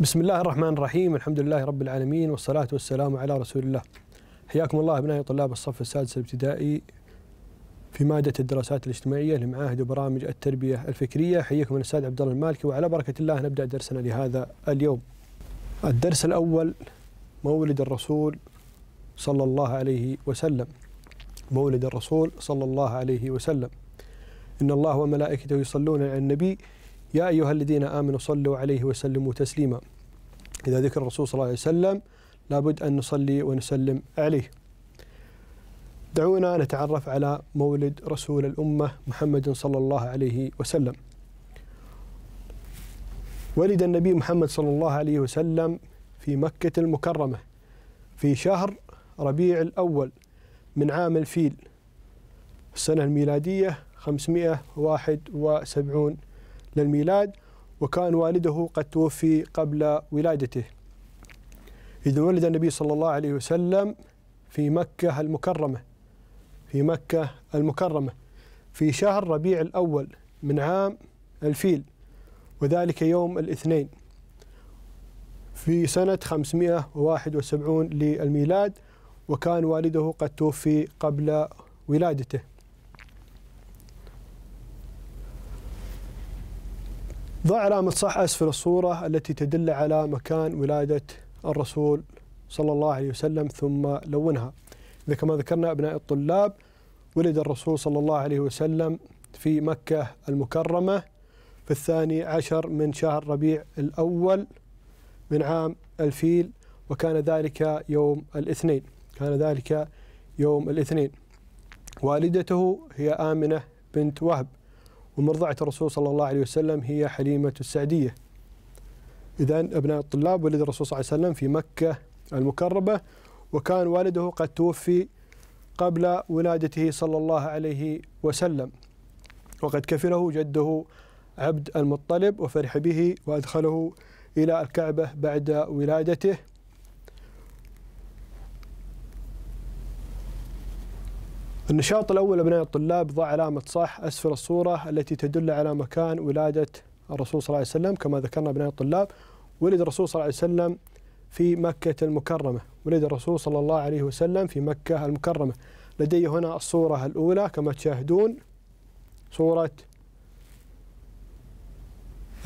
بسم الله الرحمن الرحيم الحمد لله رب العالمين والصلاة والسلام على رسول الله حياكم الله أبنائي طلاب الصف السادس الابتدائي في مادة الدراسات الاجتماعية لمعاهد وبرامج التربية الفكرية حييكم الأستاذ عبد الله المالكي وعلى بركة الله نبدأ درسنا لهذا اليوم الدرس الأول مولد الرسول صلى الله عليه وسلم مولد الرسول صلى الله عليه وسلم إن الله وملائكته يصلون على النبي يا أيها الذين آمنوا صلوا عليه وسلموا تسليما إذا ذكر الرسول صلى الله عليه وسلم لابد أن نصلي ونسلم عليه دعونا نتعرف على مولد رسول الأمة محمد صلى الله عليه وسلم ولد النبي محمد صلى الله عليه وسلم في مكة المكرمة في شهر ربيع الأول من عام الفيل السنة الميلادية 571 للميلاد وكان والده قد توفي قبل ولادته إذ ولد النبي صلى الله عليه وسلم في مكة المكرمة في مكة المكرمة في شهر ربيع الأول من عام الفيل وذلك يوم الاثنين في سنة 571 للميلاد وكان والده قد توفي قبل ولادته ضع علامة صح أسفل الصورة التي تدل على مكان ولادة الرسول صلى الله عليه وسلم ثم لونها إذا كما ذكرنا أبناء الطلاب ولد الرسول صلى الله عليه وسلم في مكة المكرمة في الثاني عشر من شهر ربيع الأول من عام الفيل وكان ذلك يوم الاثنين كان ذلك يوم الاثنين والدته هي آمنة بنت وهب ومرضعة الرسول صلى الله عليه وسلم هي حليمة السعدية إذا أبناء الطلاب ولد الرسول صلى الله عليه وسلم في مكة المكربة وكان والده قد توفي قبل ولادته صلى الله عليه وسلم وقد كفله جده عبد المطلب وفرح به وأدخله إلى الكعبة بعد ولادته النشاط الأول أبناء الطلاب ضع علامة صح أسفل الصورة التي تدل على مكان ولادة الرسول صلى الله عليه وسلم كما ذكرنا أبناء الطلاب ولد الرسول صلى الله عليه وسلم في مكة المكرمة ولد الرسول صلى الله عليه وسلم في مكة المكرمة لدي هنا الصورة الأولى كما تشاهدون صورة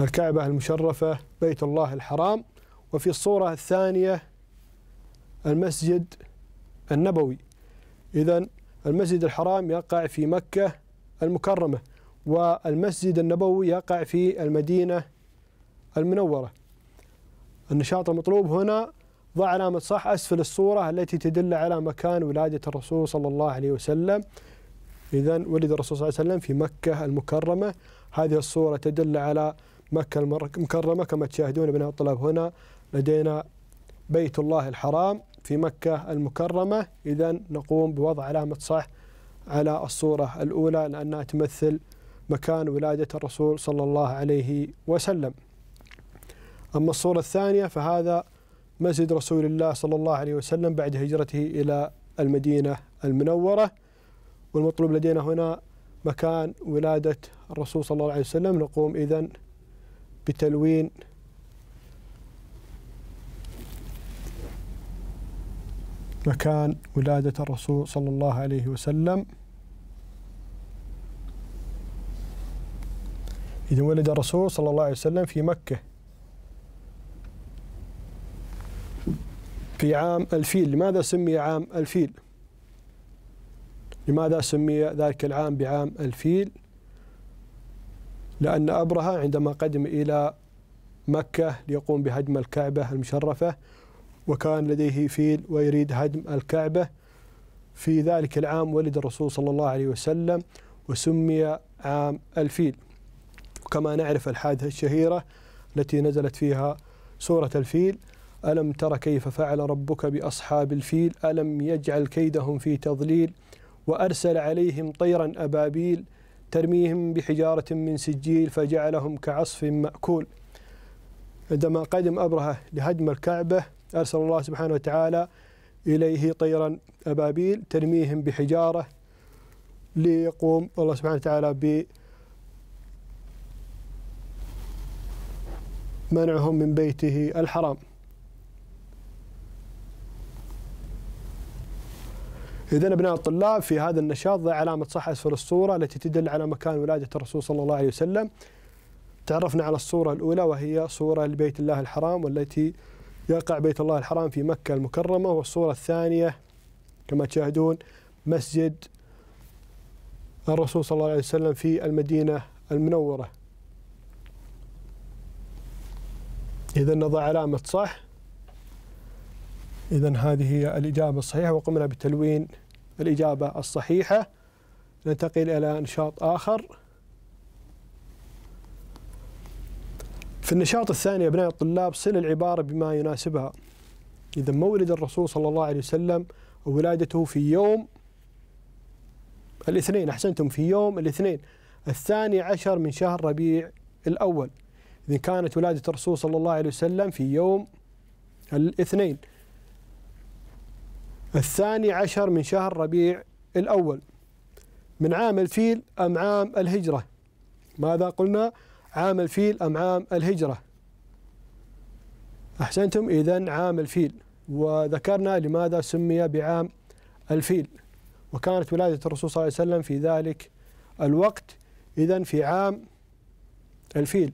الكعبة المشرفة بيت الله الحرام وفي الصورة الثانية المسجد النبوي إذا المسجد الحرام يقع في مكة المكرمة والمسجد النبوي يقع في المدينة المنورة النشاط المطلوب هنا ضع علامة صح أسفل الصورة التي تدل على مكان ولادة الرسول صلى الله عليه وسلم إذا ولد الرسول صلى الله عليه وسلم في مكة المكرمة هذه الصورة تدل على مكة المكرمة كما تشاهدون ابناء الطلاب هنا لدينا بيت الله الحرام في مكة المكرمة إذا نقوم بوضع علامة صح على الصورة الأولى لأنها تمثل مكان ولادة الرسول صلى الله عليه وسلم أما الصورة الثانية فهذا مسجد رسول الله صلى الله عليه وسلم بعد هجرته إلى المدينة المنورة والمطلوب لدينا هنا مكان ولادة الرسول صلى الله عليه وسلم نقوم إذا بتلوين مكان ولادة الرسول صلى الله عليه وسلم إذا ولد الرسول صلى الله عليه وسلم في مكة في عام الفيل لماذا سمي عام الفيل لماذا سمي ذلك العام بعام الفيل لأن أبرهة عندما قدم إلى مكة ليقوم بهدم الكعبة المشرفة وكان لديه فيل ويريد هدم الكعبة في ذلك العام ولد الرسول صلى الله عليه وسلم وسمي عام الفيل وكما نعرف الحادثة الشهيرة التي نزلت فيها سورة الفيل ألم تر كيف فعل ربك بأصحاب الفيل ألم يجعل كيدهم في تضليل وأرسل عليهم طيرا أبابيل ترميهم بحجارة من سجيل فجعلهم كعصف مأكول عندما قدم أبرهة لهدم الكعبة أرسل الله سبحانه وتعالى إليه طيرا أبابيل ترميهم بحجارة ليقوم الله سبحانه وتعالى ب منعهم من بيته الحرام إذا أبناء الطلاب في هذا النشاط ضع علامة صح أسفل الصورة التي تدل على مكان ولادة الرسول صلى الله عليه وسلم تعرفنا على الصورة الأولى وهي صورة لبيت الله الحرام والتي يقع بيت الله الحرام في مكة المكرمة والصورة الثانية كما تشاهدون مسجد الرسول صلى الله عليه وسلم في المدينة المنورة إذا نضع علامة صح إذا هذه هي الإجابة الصحيحة وقمنا بتلوين الإجابة الصحيحة ننتقل إلى نشاط آخر في النشاط الثاني يا أبناء الطلاب صل العبارة بما يناسبها إذا مولد الرسول صلى الله عليه وسلم وولادته في يوم الاثنين أحسنتم في يوم الاثنين الثاني عشر من شهر ربيع الأول إذا كانت ولادة الرسول صلى الله عليه وسلم في يوم الاثنين الثاني عشر من شهر ربيع الأول من عام الفيل أم عام الهجرة ماذا قلنا؟ عام الفيل أم عام الهجرة أحسنتم إذا عام الفيل وذكرنا لماذا سمي بعام الفيل وكانت ولادة الرسول صلى الله عليه وسلم في ذلك الوقت إذا في عام الفيل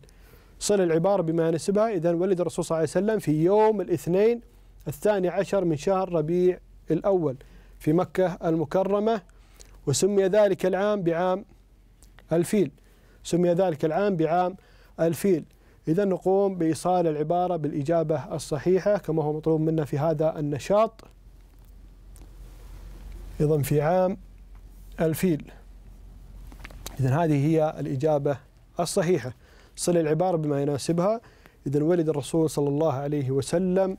صل العبارة بما نسبها إذا ولد الرسول صلى الله عليه وسلم في يوم الاثنين الثاني عشر من شهر ربيع الأول في مكة المكرمة وسمي ذلك العام بعام الفيل سمي ذلك العام بعام الفيل إذا نقوم بإيصال العبارة بالإجابة الصحيحة كما هو مطلوب منا في هذا النشاط أيضا في عام الفيل إذا هذه هي الإجابة الصحيحة صل العبارة بما يناسبها إذا ولد الرسول صلى الله عليه وسلم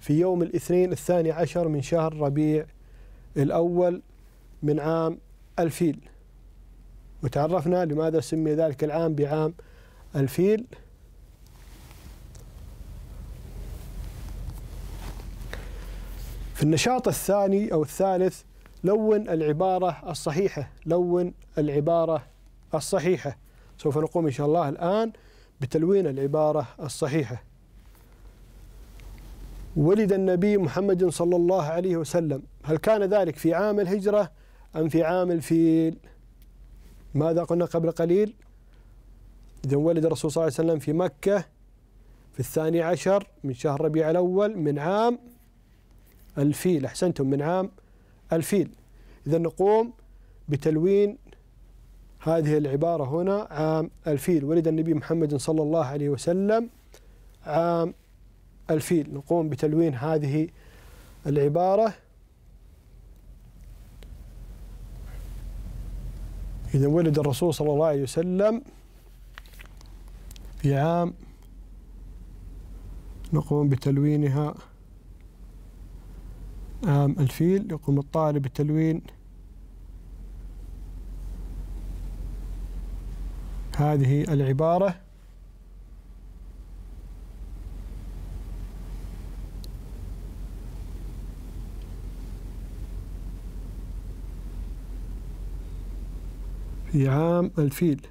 في يوم الاثنين الثاني عشر من شهر ربيع الأول من عام الفيل وتعرفنا لماذا سمي ذلك العام بعام الفيل في النشاط الثاني أو الثالث لون العبارة الصحيحة لون العبارة الصحيحة سوف نقوم إن شاء الله الآن بتلوين العبارة الصحيحة ولد النبي محمد صلى الله عليه وسلم هل كان ذلك في عام الهجرة أم في عام الفيل؟ ماذا قلنا قبل قليل إذا ولد الرسول صلى الله عليه وسلم في مكة في الثاني عشر من شهر ربيع الأول من عام الفيل أحسنتم من عام الفيل إذا نقوم بتلوين هذه العبارة هنا عام الفيل ولد النبي محمد صلى الله عليه وسلم عام الفيل نقوم بتلوين هذه العبارة إذا ولد الرسول صلى الله عليه وسلم في عام نقوم بتلوينها عام الفيل يقوم الطالب بتلوين هذه العبارة في عام الفيل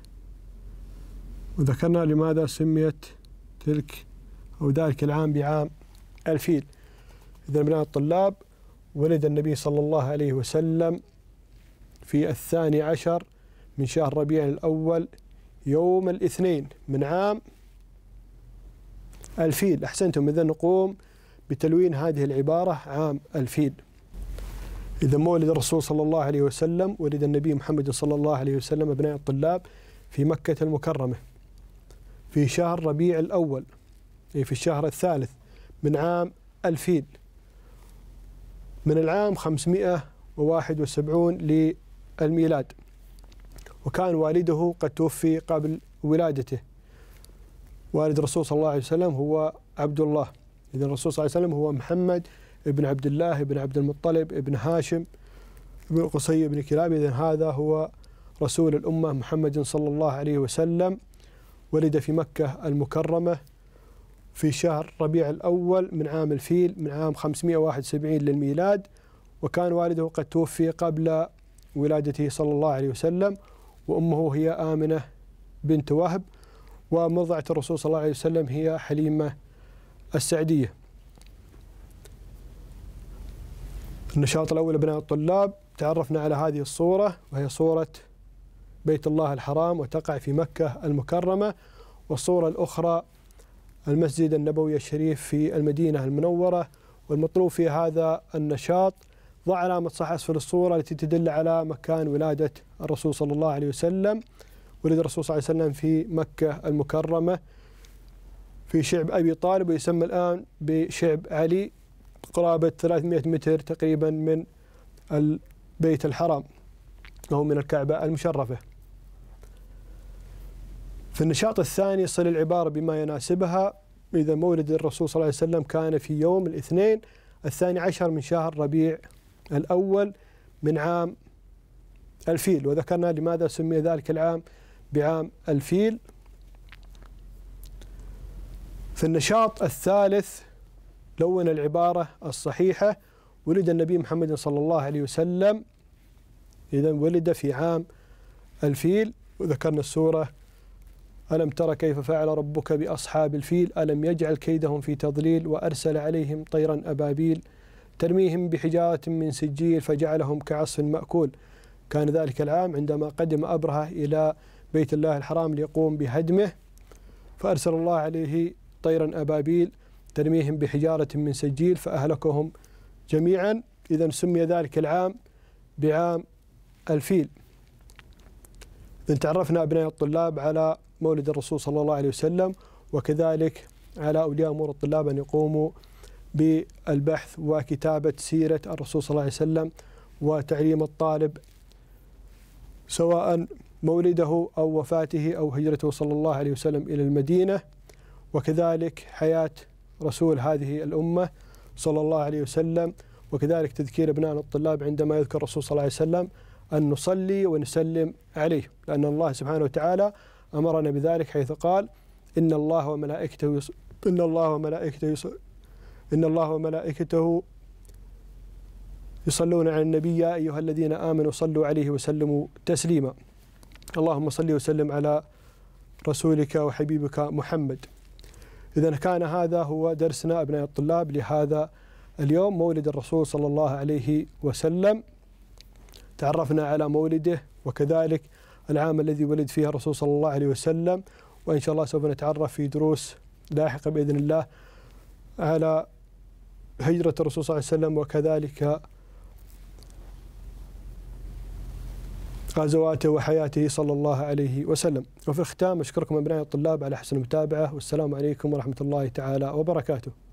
وذكرنا لماذا سميت تلك أو ذلك العام بعام الفيل إذا أبناء الطلاب ولد النبي صلى الله عليه وسلم في الثاني عشر من شهر ربيع الأول يوم الاثنين من عام الفيل أحسنتم إذا نقوم بتلوين هذه العبارة عام الفيل إذا مولد الرسول صلى الله عليه وسلم ولد النبي محمد صلى الله عليه وسلم أبناء الطلاب في مكة المكرمة في شهر ربيع الأول أي في الشهر الثالث من عام 2000 من العام 571 للميلاد وكان والده قد توفي قبل ولادته والد الرسول صلى الله عليه وسلم هو عبد الله إذا الرسول صلى الله عليه وسلم هو محمد ابن عبد الله ابن عبد المطلب ابن هاشم ابن قصي بن كلاب إذا هذا هو رسول الأمة محمد صلى الله عليه وسلم ولد في مكة المكرمة في شهر ربيع الأول من عام الفيل من عام 571 للميلاد وكان والده قد توفي قبل ولادته صلى الله عليه وسلم وأمه هي آمنة بنت وهب ومرضعة الرسول صلى الله عليه وسلم هي حليمة السعدية النشاط الأول أبناء الطلاب تعرفنا على هذه الصورة وهي صورة بيت الله الحرام وتقع في مكة المكرمة والصورة الأخرى المسجد النبوي الشريف في المدينة المنورة والمطلوب في هذا النشاط ضع علامة صح أسفل الصورة التي تدل على مكان ولادة الرسول صلى الله عليه وسلم ولد الرسول صلى الله عليه وسلم في مكة المكرمة في شعب أبي طالب ويسمى الآن بشعب علي قرابة 300 متر تقريبا من البيت الحرام أو من الكعبة المشرفة في النشاط الثاني صل العبارة بما يناسبها إذا مولد الرسول صلى الله عليه وسلم كان في يوم الاثنين الثاني عشر من شهر ربيع الأول من عام الفيل وذكرنا لماذا سمي ذلك العام بعام الفيل في النشاط الثالث لون العبارة الصحيحة ولد النبي محمد صلى الله عليه وسلم إذا ولد في عام الفيل وذكرنا السورة ألم ترى كيف فعل ربك بأصحاب الفيل ألم يجعل كيدهم في تضليل وأرسل عليهم طيرا أبابيل ترميهم بحجارة من سجيل فجعلهم كعصف مأكول كان ذلك العام عندما قدم أبرهة إلى بيت الله الحرام ليقوم بهدمه فأرسل الله عليه طيرا أبابيل ترميهم بحجارة من سجيل فأهلكهم جميعا إذا سمي ذلك العام بعام الفيل إذا تعرفنا أبناء الطلاب على مولد الرسول صلى الله عليه وسلم وكذلك على أولياء أمور الطلاب أن يقوموا بالبحث وكتابة سيرة الرسول صلى الله عليه وسلم وتعليم الطالب سواء مولده أو وفاته أو هجرته صلى الله عليه وسلم إلى المدينة وكذلك حياة رسول هذه الأمة صلى الله عليه وسلم وكذلك تذكير أبنائنا الطلاب عندما يذكر الرسول صلى الله عليه وسلم أن نصلي ونسلم عليه لأن الله سبحانه وتعالى أمرنا بذلك حيث قال إن الله وملائكته يص... إن الله وملائكته يص... إن الله وملائكته يصلون على النبي يا أيها الذين آمنوا صلوا عليه وسلموا تسليما اللهم صل وسلم على رسولك وحبيبك محمد إذا كان هذا هو درسنا أبناء الطلاب لهذا اليوم مولد الرسول صلى الله عليه وسلم تعرفنا على مولده وكذلك العام الذي ولد فيه الرسول صلى الله عليه وسلم وإن شاء الله سوف نتعرف في دروس لاحقة بإذن الله على هجرة الرسول صلى الله عليه وسلم وكذلك غزواته وحياته صلى الله عليه وسلم وفي الختام أشكركم أبنائي الطلاب على حسن المتابعة والسلام عليكم ورحمة الله تعالى وبركاته